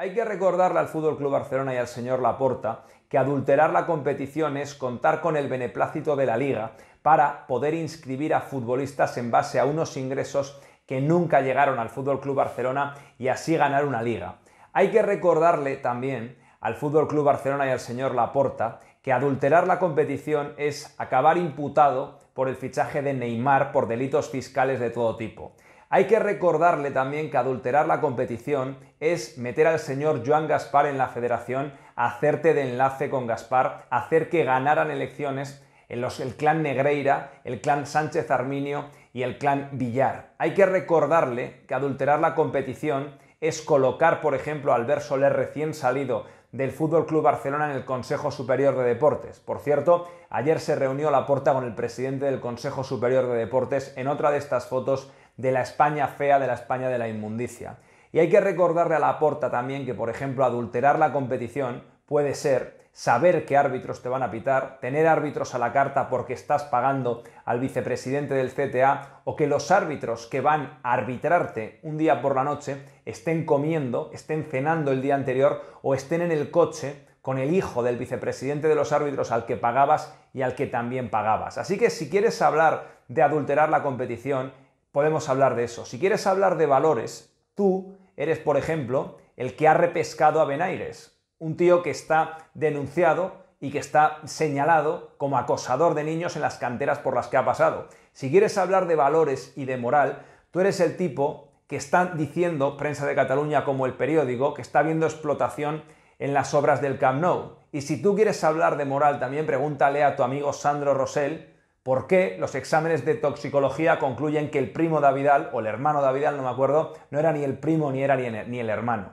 Hay que recordarle al Fútbol Club Barcelona y al señor Laporta que adulterar la competición es contar con el beneplácito de la liga para poder inscribir a futbolistas en base a unos ingresos que nunca llegaron al Fútbol Club Barcelona y así ganar una liga. Hay que recordarle también al Fútbol Club Barcelona y al señor Laporta que adulterar la competición es acabar imputado por el fichaje de Neymar por delitos fiscales de todo tipo. Hay que recordarle también que adulterar la competición es meter al señor Joan Gaspar en la federación, hacerte de enlace con Gaspar, hacer que ganaran elecciones el, los, el clan Negreira, el clan Sánchez Arminio y el clan Villar. Hay que recordarle que adulterar la competición es colocar, por ejemplo, al ver Soler recién salido del Fútbol Club Barcelona en el Consejo Superior de Deportes. Por cierto, ayer se reunió la puerta con el presidente del Consejo Superior de Deportes en otra de estas fotos de la España fea, de la España de la inmundicia. Y hay que recordarle a la porta también que, por ejemplo, adulterar la competición puede ser saber qué árbitros te van a pitar, tener árbitros a la carta porque estás pagando al vicepresidente del CTA o que los árbitros que van a arbitrarte un día por la noche estén comiendo, estén cenando el día anterior o estén en el coche con el hijo del vicepresidente de los árbitros al que pagabas y al que también pagabas. Así que si quieres hablar de adulterar la competición podemos hablar de eso. Si quieres hablar de valores, tú eres, por ejemplo, el que ha repescado a Benaires, un tío que está denunciado y que está señalado como acosador de niños en las canteras por las que ha pasado. Si quieres hablar de valores y de moral, tú eres el tipo que está diciendo prensa de Cataluña como el periódico, que está viendo explotación en las obras del Camp Nou. Y si tú quieres hablar de moral, también pregúntale a tu amigo Sandro Rosell, ¿Por qué los exámenes de toxicología concluyen que el primo Davidal, o el hermano Davidal, no me acuerdo, no era ni el primo ni era ni el hermano?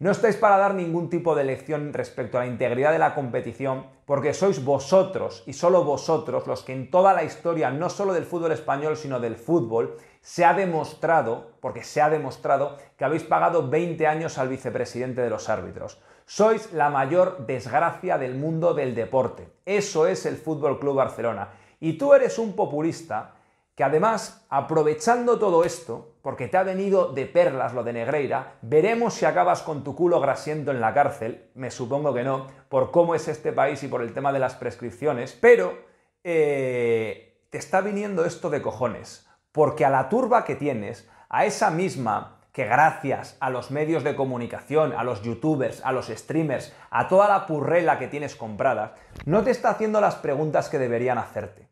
No estáis para dar ningún tipo de lección respecto a la integridad de la competición, porque sois vosotros y solo vosotros los que en toda la historia, no solo del fútbol español, sino del fútbol, se ha demostrado, porque se ha demostrado, que habéis pagado 20 años al vicepresidente de los árbitros. Sois la mayor desgracia del mundo del deporte. Eso es el Fútbol Club Barcelona. Y tú eres un populista que además, aprovechando todo esto, porque te ha venido de perlas lo de Negreira, veremos si acabas con tu culo grasiento en la cárcel, me supongo que no, por cómo es este país y por el tema de las prescripciones, pero eh, te está viniendo esto de cojones, porque a la turba que tienes, a esa misma que gracias a los medios de comunicación, a los youtubers, a los streamers, a toda la purrela que tienes comprada, no te está haciendo las preguntas que deberían hacerte.